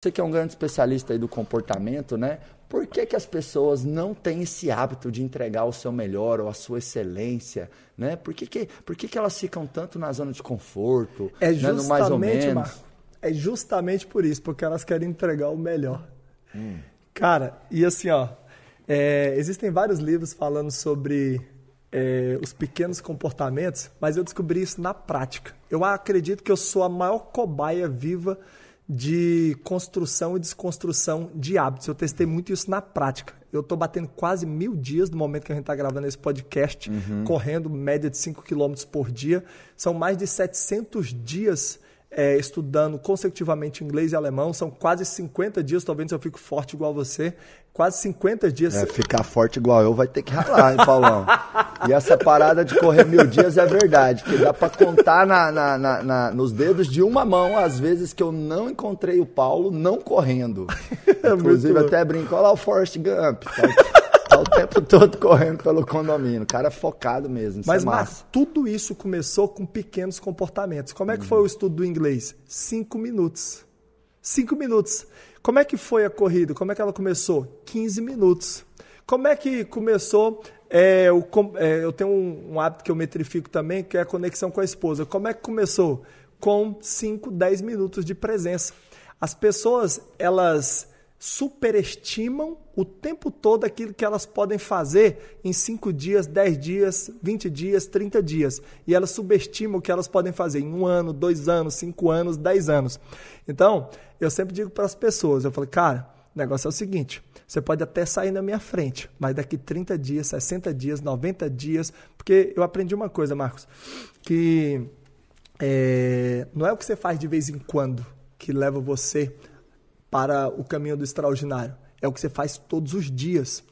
Você que é um grande especialista aí do comportamento, né? Por que, que as pessoas não têm esse hábito de entregar o seu melhor ou a sua excelência? Né? Por, que, que, por que, que elas ficam tanto na zona de conforto? É justamente, né, mais ou menos? Marco, é justamente por isso, porque elas querem entregar o melhor. Hum. Cara, e assim, ó, é, existem vários livros falando sobre é, os pequenos comportamentos, mas eu descobri isso na prática. Eu acredito que eu sou a maior cobaia viva de construção e desconstrução de hábitos. Eu testei muito isso na prática. Eu estou batendo quase mil dias no momento que a gente está gravando esse podcast, uhum. correndo média de 5 km por dia. São mais de 700 dias é, estudando consecutivamente inglês e alemão. São quase 50 dias, talvez eu fico forte igual você. Quase 50 dias. É, ficar forte igual eu vai ter que ralar, hein, Paulão? e essa parada de correr mil dias é verdade, porque dá para contar na, na, na, na, nos dedos de uma mão as vezes que eu não encontrei o Paulo não correndo. é Inclusive, até brincou lá o Forrest Gump. Tá? o tempo todo correndo pelo condomínio. O cara é focado mesmo. É Mas, é tudo isso começou com pequenos comportamentos. Como é que foi o estudo do inglês? Cinco minutos. Cinco minutos. Como é que foi a corrida? Como é que ela começou? 15 minutos. Como é que começou é, eu, é, eu, tenho um, um, hábito que eu metrifico também, que é a conexão com a esposa. Como é que começou? Com 5, 10 minutos de presença. As pessoas, elas superestimam o tempo todo aquilo que elas podem fazer em 5 dias, 10 dias, 20 dias, 30 dias. E elas subestimam o que elas podem fazer em um ano, dois anos, cinco anos, 10 anos. Então, eu sempre digo para as pessoas, eu falo, cara, o negócio é o seguinte, você pode até sair na minha frente, mas daqui 30 dias, 60 dias, 90 dias, porque eu aprendi uma coisa, Marcos, que é, não é o que você faz de vez em quando que leva você para o caminho do extraordinário. É o que você faz todos os dias.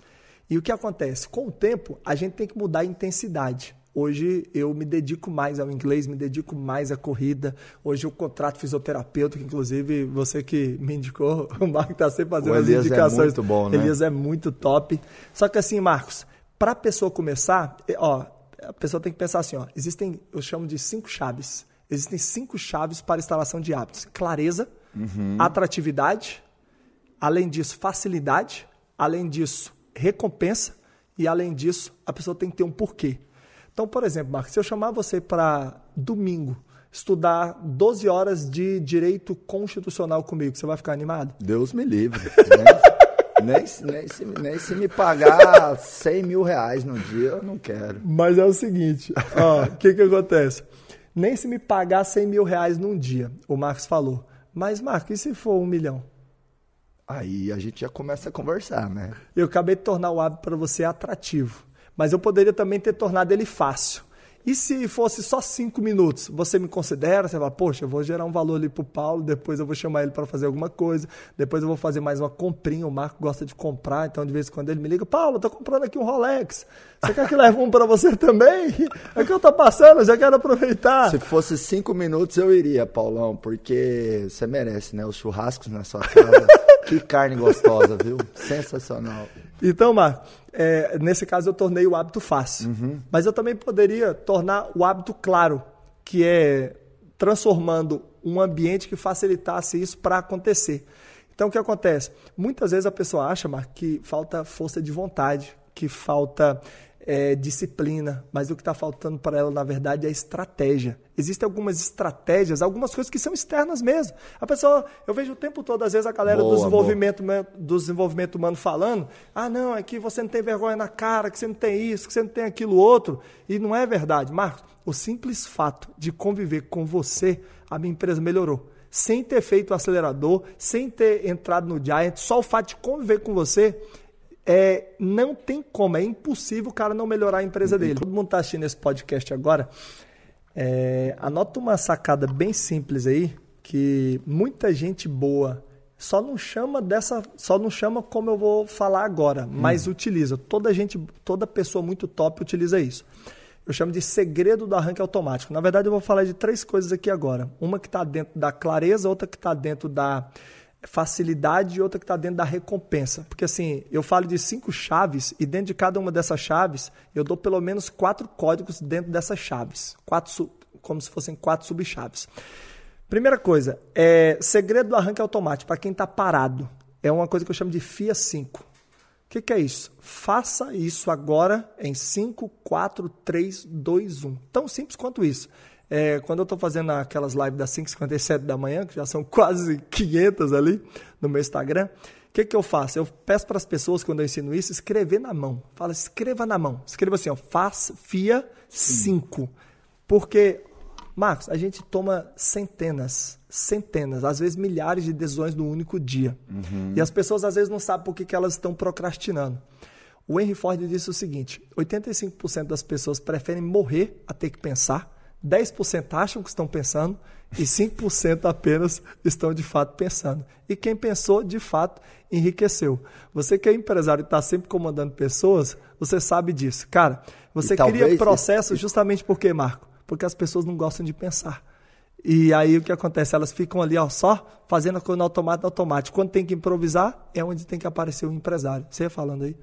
E o que acontece? Com o tempo, a gente tem que mudar a intensidade. Hoje eu me dedico mais ao inglês, me dedico mais à corrida. Hoje eu contrato fisioterapeuta, que inclusive você que me indicou, o Marco está sempre fazendo o Elias as indicações. É muito bom, né? Elias é muito top. Só que assim, Marcos, para a pessoa começar, é, ó, a pessoa tem que pensar assim, ó, existem, eu chamo de cinco chaves. Existem cinco chaves para instalação de hábitos: clareza, uhum. atratividade, além disso, facilidade, além disso, recompensa e, além disso, a pessoa tem que ter um porquê. Então, por exemplo, Marcos, se eu chamar você para domingo estudar 12 horas de direito constitucional comigo, você vai ficar animado? Deus me livre. Nem, nem, se, nem se me pagar 100 mil reais no dia, eu não quero. Mas é o seguinte, o que, que acontece? Nem se me pagar 100 mil reais num dia, o Marcos falou. Mas, Marco, e se for um milhão? Aí a gente já começa a conversar, né? Eu acabei de tornar o hábito para você atrativo. Mas eu poderia também ter tornado ele fácil. E se fosse só cinco minutos, você me considera? Você fala, poxa, eu vou gerar um valor ali pro Paulo, depois eu vou chamar ele para fazer alguma coisa, depois eu vou fazer mais uma comprinha. O Marco gosta de comprar, então de vez em quando ele me liga: Paulo, tô comprando aqui um Rolex. Você quer que leve um para você também? É que eu tô passando, eu já quero aproveitar. Se fosse cinco minutos, eu iria, Paulão, porque você merece, né? Os churrascos na sua casa. que carne gostosa, viu? Sensacional. Então, Marco, é, nesse caso eu tornei o hábito fácil. Uhum. Mas eu também poderia tornar o hábito claro, que é transformando um ambiente que facilitasse isso para acontecer. Então, o que acontece? Muitas vezes a pessoa acha, Marco, que falta força de vontade, que falta é, disciplina, mas o que está faltando para ela, na verdade, é estratégia. Existem algumas estratégias, algumas coisas que são externas mesmo. A pessoa, eu vejo o tempo todo, às vezes, a galera boa, do, desenvolvimento, do, desenvolvimento, humano falando: ah, não, é que você não tem vergonha na cara, que você não tem isso, que você não tem aquilo outro. E não é verdade. Marcos, o simples fato de conviver com você, a minha empresa melhorou. Sem ter feito o acelerador, sem ter entrado no Giant, só o fato de conviver com você, é, não tem como, é impossível o cara não melhorar a empresa dele. Todo mundo está assistindo esse podcast agora. É, anota uma sacada bem simples aí, que muita gente boa só não chama dessa, só não chama como eu vou falar agora, hum. mas utiliza. Toda gente, toda pessoa muito top utiliza isso. Eu chamo de segredo do arranque automático. Na verdade, eu vou falar de três coisas aqui agora. Uma que está dentro da clareza, outra que está dentro da facilidade e outra que está dentro da recompensa. Porque assim, eu falo de cinco chaves e dentro de cada uma dessas chaves, eu dou pelo menos quatro códigos dentro dessas chaves, quatro como se fossem quatro subchaves. Primeira coisa, é, segredo do arranque automático para quem está parado. É uma coisa que eu chamo de FIA 5. O que, que, é isso? Faça isso agora em 5, 4, 3, 2, 1. Tão simples quanto isso. É, quando eu estou fazendo aquelas lives das 5h57 da manhã, que já são quase 500 ali no meu Instagram, o que, que eu faço? Eu peço para as pessoas, quando eu ensino isso, escrever na mão. Fala, escreva na mão. Escreva assim, ó, faz, fia, 5. Porque, Marcos, a gente toma centenas, centenas, às vezes milhares de decisões no único dia. Uhum. E as pessoas às vezes não sabem por que, que elas estão procrastinando. O Henry Ford disse o seguinte: 85% das pessoas preferem morrer a ter que pensar 10% acham que estão pensando e 5% apenas estão de fato pensando. E quem pensou, de fato, enriqueceu. Você que é empresário e está sempre comandando pessoas, você sabe disso. Cara, você e cria talvez... processo justamente por quê, Marco? Porque as pessoas não gostam de pensar. E aí o que acontece? Elas ficam ali, ó, só fazendo a coisa no automático, no automático. Quando tem que improvisar, é onde tem que aparecer o empresário. Você falando aí.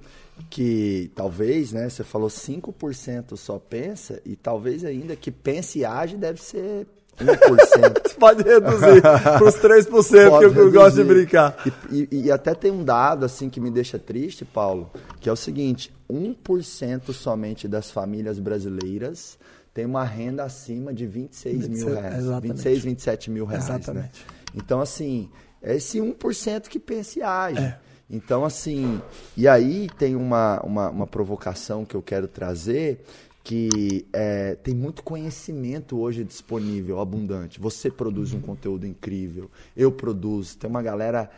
Que talvez, né? Você falou 5% só pensa, e talvez ainda que pense e age deve ser 1%. Pode reduzir para os 3% Pode que eu gosto de brincar. E, e, e, até tem um dado assim que me deixa triste, Paulo, que é o seguinte: 1% somente das famílias brasileiras tem uma renda acima de 26 mil reais. Né? Exatamente. 26, 27 mil reais. Exatamente. Né? Então, assim, é esse 1% que pensa e age. É. Então, assim, e aí tem uma, uma, uma provocação que eu quero trazer, que é, tem muito conhecimento hoje disponível, abundante. Você produz um conteúdo incrível, eu produzo, tem uma galera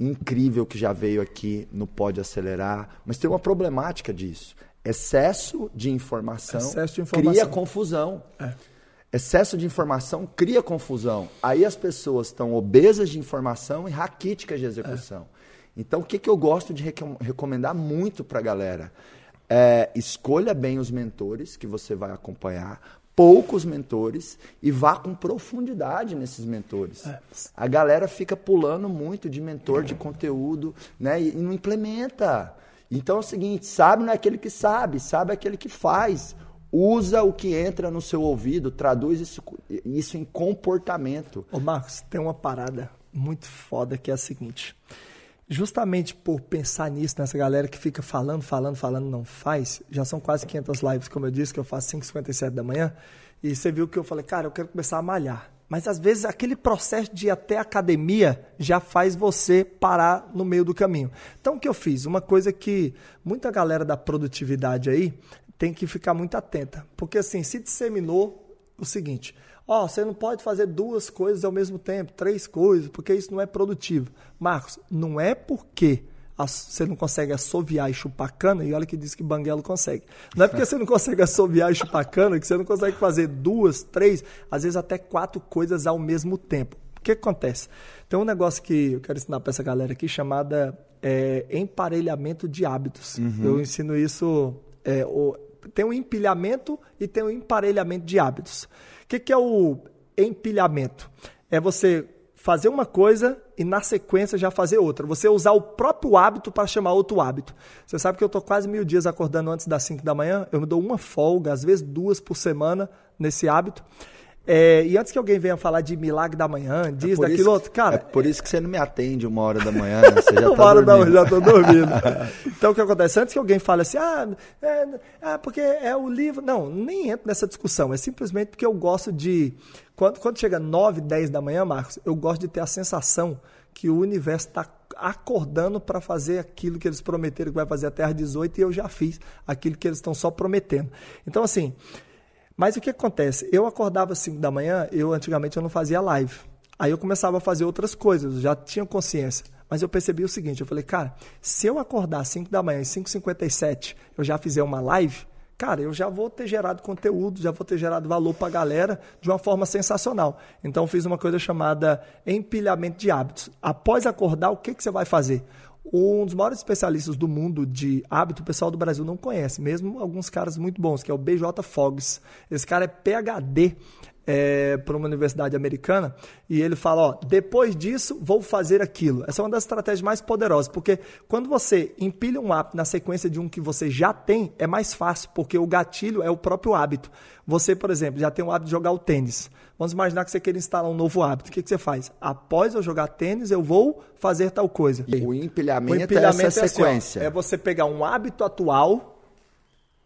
incrível que já veio aqui no Pode Acelerar, mas tem uma problemática disso. Excesso de informação, Excesso de informação. cria confusão. É. Excesso de informação cria confusão. Aí as pessoas estão obesas de informação e raquíticas de execução. É. Então, o que, que eu gosto de recomendar muito para a galera? É, escolha bem os mentores que você vai acompanhar, poucos mentores e vá com profundidade nesses mentores. É. A galera fica pulando muito de mentor de conteúdo, né? E não implementa. Então é o seguinte: sabe não é aquele que sabe, sabe é aquele que faz. Usa o que entra no seu ouvido, traduz isso, isso em comportamento. Ô Marcos, tem uma parada muito foda que é a seguinte. Justamente por pensar nisso, nessa galera que fica falando, falando, falando, não faz, já são quase 500 lives, como eu disse, que eu faço 5h57 da manhã, e você viu que eu falei, cara, eu quero começar a malhar. Mas às vezes aquele processo de ir até a academia já faz você parar no meio do caminho. Então o que eu fiz? Uma coisa que muita galera da produtividade aí tem que ficar muito atenta. Porque assim, se disseminou o seguinte: ó, oh, você não pode fazer duas coisas ao mesmo tempo, três coisas, porque isso não é produtivo. Marcos, não é porque você não consegue assoviar e chupar cana, e olha que diz que banguelo consegue. Não é porque você não consegue assoviar e chupar cana que você não consegue fazer duas, três, às vezes até quatro coisas ao mesmo tempo. O que acontece? Tem um negócio que eu quero ensinar para essa galera aqui chamada é, emparelhamento de hábitos. Uhum. Eu ensino isso. É, o, tem um empilhamento e tem um emparelhamento de hábitos. O que, que é o empilhamento? É você fazer uma coisa e na sequência já fazer outra. Você usar o próprio hábito para chamar outro hábito. Você sabe que eu estou quase mil dias acordando antes das 5 da manhã, eu me dou uma folga, às vezes duas por semana nesse hábito. É, e antes que alguém venha falar de milagre da manhã, é diz é daquilo outro, cara. É por isso que você não me atende uma hora da manhã, né? Você já uma tá hora dormindo. da manhã, já tô dormindo. então o que acontece? Antes que alguém fale assim, ah, é, ah, porque é o livro. Não, nem entro nessa discussão. É simplesmente porque eu gosto de quando, quando chega 9, 10 da manhã, Marcos, eu gosto de ter a sensação que o universo está acordando para fazer aquilo que eles prometeram que vai fazer até às 18 e eu já fiz aquilo que eles estão só prometendo. Então, assim, mas o que acontece? Eu acordava às 5 da manhã, eu antigamente eu não fazia live. Aí eu começava a fazer outras coisas, já tinha consciência. Mas eu percebi o seguinte, eu falei, cara, se eu acordar às 5 da manhã, às 5h57, eu já fizer uma live, cara, eu já vou ter gerado conteúdo, já vou ter gerado valor para a galera de uma forma sensacional. Então, fiz uma coisa chamada empilhamento de hábitos. Após acordar, o que, que você vai fazer? Um dos maiores especialistas do mundo de hábito, o pessoal do Brasil não conhece, mesmo alguns caras muito bons, que é o BJ Fogs. Esse cara é PHD é, para uma universidade americana e ele fala: ó, depois disso vou fazer aquilo. Essa é uma das estratégias mais poderosas, porque quando você empilha um hábito na sequência de um que você já tem, é mais fácil, porque o gatilho é o próprio hábito. Você, por exemplo, já tem o hábito de jogar o tênis. Vamos imaginar que você quer instalar um novo hábito. O que, que você faz? Após eu jogar tênis, eu vou fazer tal coisa. E o empilhamento, o é empilhamento é essa é sequência. Assim, ó, é você pegar um hábito atual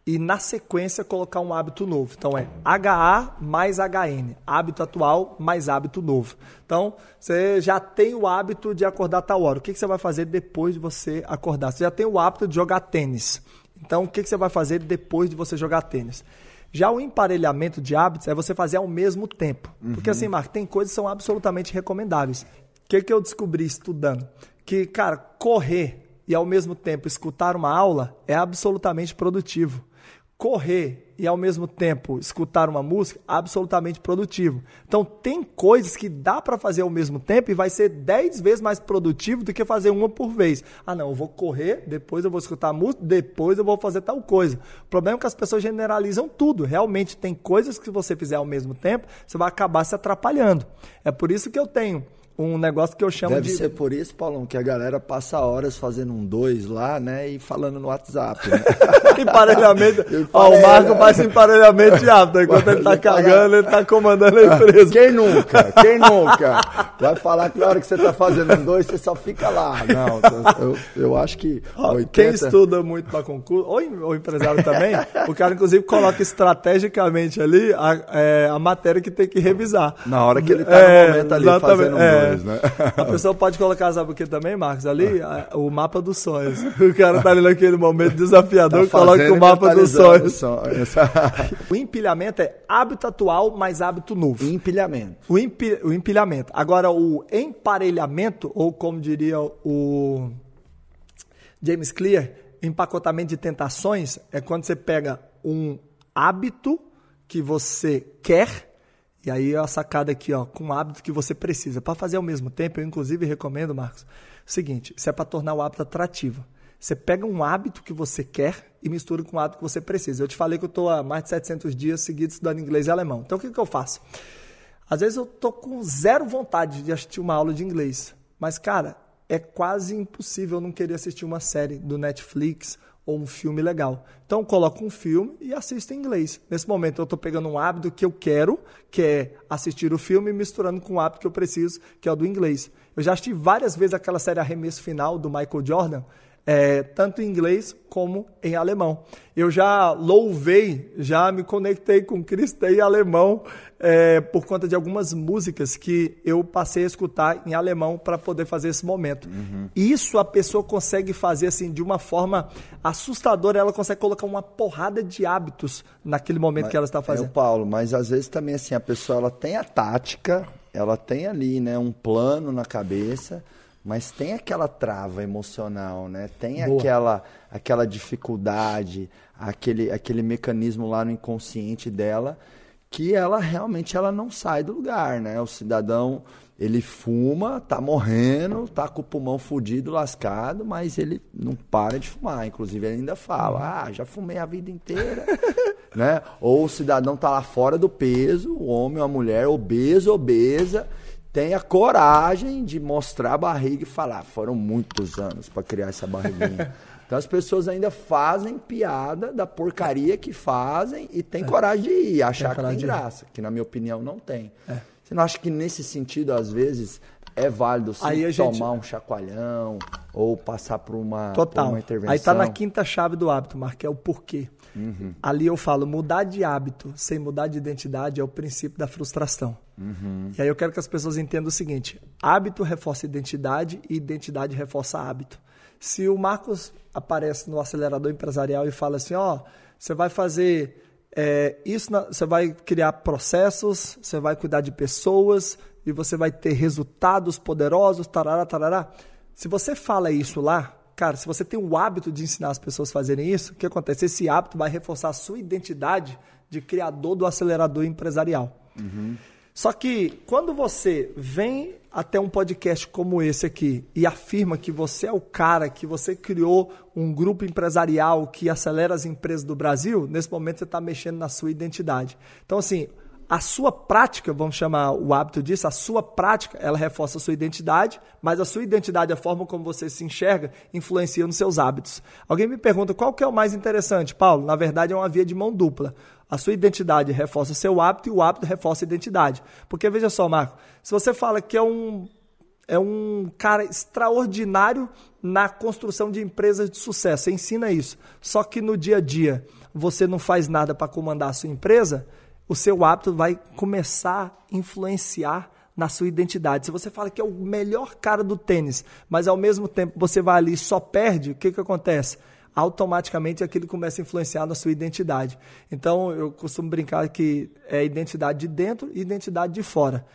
e na sequência colocar um hábito novo. Então é HA mais HN, hábito atual mais hábito novo. Então você já tem o hábito de acordar tal hora. O que, que você vai fazer depois de você acordar? Você já tem o hábito de jogar tênis. Então o que, que você vai fazer depois de você jogar tênis? Já o emparelhamento de hábitos é você fazer ao mesmo tempo. Uhum. Porque assim, Marco, tem coisas que são absolutamente recomendáveis. O que, que eu descobri estudando? Que, cara, correr e ao mesmo tempo escutar uma aula é absolutamente produtivo correr e ao mesmo tempo escutar uma música, absolutamente produtivo. Então tem coisas que dá para fazer ao mesmo tempo e vai ser 10 vezes mais produtivo do que fazer uma por vez. Ah, não, eu vou correr, depois eu vou escutar música, depois eu vou fazer tal coisa. O problema é que as pessoas generalizam tudo. Realmente tem coisas que você fizer ao mesmo tempo, você vai acabar se atrapalhando. É por isso que eu tenho um negócio que eu chamo Deve de. Deve ser por isso, Paulão, que a galera passa horas fazendo um dois lá, né? E falando no WhatsApp. Né? emparelhamento. Ó, o Marco é. faz emparelhamento de árbitro. Enquanto ele tá cagando, ele tá comandando a empresa. Quem nunca? Quem nunca? Vai falar que na hora que você tá fazendo um dois, você só fica lá. Não, eu, eu acho que. Ó, 80... Quem estuda muito para concurso, ou, ou empresário também, o cara, inclusive, coloca estrategicamente ali a, é, a matéria que tem que revisar. Na hora que ele tá no é, momento ali fazendo um é, dois né? A pessoa pode colocar, sabe o que também, Marcos? Ali, ah. o mapa dos sonhos. O cara tá ali naquele momento tá desafiador, tá coloca o mapa dos sonhos. sonhos. o empilhamento é hábito atual mais hábito novo. Empilhamento. O, empi, o empilhamento. Agora, o emparelhamento, ou como diria o James Clear, empacotamento de tentações é quando você pega um hábito que você quer e aí a sacada aqui, ó, com o hábito que você precisa. Para fazer ao mesmo tempo, eu inclusive recomendo, Marcos, o seguinte: isso é para tornar o hábito atrativo. Você pega um hábito que você quer e mistura com o hábito que você precisa. Eu te falei que eu estou há mais de 700 dias seguidos estudando inglês e alemão. Então o que, que eu faço? Às vezes eu tô com zero vontade de assistir uma aula de inglês, mas cara, é quase impossível não querer assistir uma série do Netflix ou um filme legal. Então coloco um filme e assisto em inglês. Nesse momento eu estou pegando um hábito que eu quero, que é assistir o filme, misturando com o hábito que eu preciso, que é o do inglês. Eu já assisti várias vezes aquela série Arremesso Final do Michael Jordan é, tanto em inglês como em alemão. Eu já louvei, já me conectei com Cristo em alemão é, por conta de algumas músicas que eu passei a escutar em alemão para poder fazer esse momento. Uhum. Isso a pessoa consegue fazer assim de uma forma assustadora, ela consegue colocar uma porrada de hábitos naquele momento mas, que ela está fazendo. É o Paulo, mas às vezes também assim a pessoa ela tem a tática, ela tem ali né um plano na cabeça mas tem aquela trava emocional, né? Tem aquela aquela dificuldade, aquele aquele mecanismo lá no inconsciente dela que ela realmente ela não sai do lugar, né? O cidadão ele fuma, tá morrendo, tá com o pulmão fudido, lascado, mas ele não para de fumar. Inclusive, ele ainda fala: uhum. ah, já fumei a vida inteira. né? Ou o cidadão tá lá fora do peso, o homem ou a mulher, obeso, obesa, tenha coragem de mostrar a barriga e falar: foram muitos anos para criar essa barriguinha. Então as pessoas ainda fazem piada da porcaria que fazem e tem é. coragem de ir, achar tem que tem graça, que na minha opinião não tem. É. Você não acha que nesse sentido, às vezes, é válido sim, aí a gente... tomar um chacoalhão ou passar por uma, Total. Por uma intervenção. Aí tá na quinta chave do hábito, Marco, é o porquê. Uhum. Ali eu falo, mudar de hábito sem mudar de identidade é o princípio da frustração. Uhum. E aí eu quero que as pessoas entendam o seguinte: hábito reforça identidade e identidade reforça hábito. Se o Marcos aparece no acelerador empresarial e fala assim, ó, oh, você vai fazer é, isso, você vai criar processos, você vai cuidar de pessoas, e você vai ter resultados poderosos, tarará, tarará. Se você fala isso lá, cara, se você tem o hábito de ensinar as pessoas a fazerem isso, o que acontece? Esse hábito vai reforçar a sua identidade de criador do acelerador empresarial. Uhum. Só que quando você vem até um podcast como esse aqui e afirma que você é o cara, que você criou um grupo empresarial que acelera as empresas do Brasil, nesse momento você está mexendo na sua identidade. Então, assim, a sua prática, vamos chamar o hábito disso, a sua prática, ela reforça a sua identidade, mas a sua identidade, a forma como você se enxerga, influencia nos seus hábitos. Alguém me pergunta qual que é o mais interessante? Paulo, na verdade é uma via de mão dupla. A sua identidade reforça seu hábito e o hábito reforça a identidade. Porque veja só, Marco, se você fala que é um é um cara extraordinário na construção de empresas de sucesso, ensina isso. Só que no dia a dia você não faz nada para comandar a sua empresa, o seu hábito vai começar a influenciar na sua identidade. Se você fala que é o melhor cara do tênis, mas ao mesmo tempo você vai ali e só perde, o que, que acontece? Automaticamente aquilo começa a influenciar na sua identidade. Então eu costumo brincar que é identidade de dentro e identidade de fora.